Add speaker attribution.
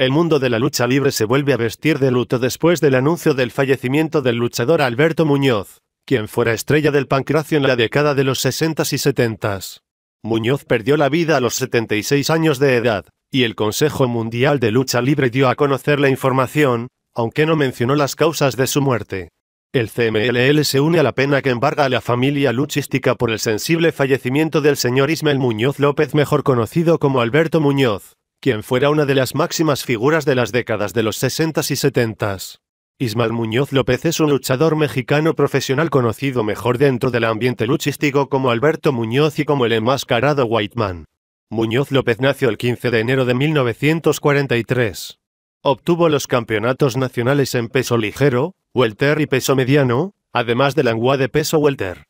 Speaker 1: El mundo de la lucha libre se vuelve a vestir de luto después del anuncio del fallecimiento del luchador Alberto Muñoz, quien fuera estrella del pancracio en la década de los 60 y 70. Muñoz perdió la vida a los 76 años de edad, y el Consejo Mundial de Lucha Libre dio a conocer la información, aunque no mencionó las causas de su muerte. El CMLL se une a la pena que embarga a la familia luchística por el sensible fallecimiento del señor Ismael Muñoz López, mejor conocido como Alberto Muñoz quien fuera una de las máximas figuras de las décadas de los 60 y 70. Ismael Muñoz López es un luchador mexicano profesional conocido mejor dentro del ambiente luchístico como Alberto Muñoz y como el enmascarado Whiteman. Muñoz López nació el 15 de enero de 1943. Obtuvo los campeonatos nacionales en peso ligero, welter y peso mediano, además del angua de peso welter.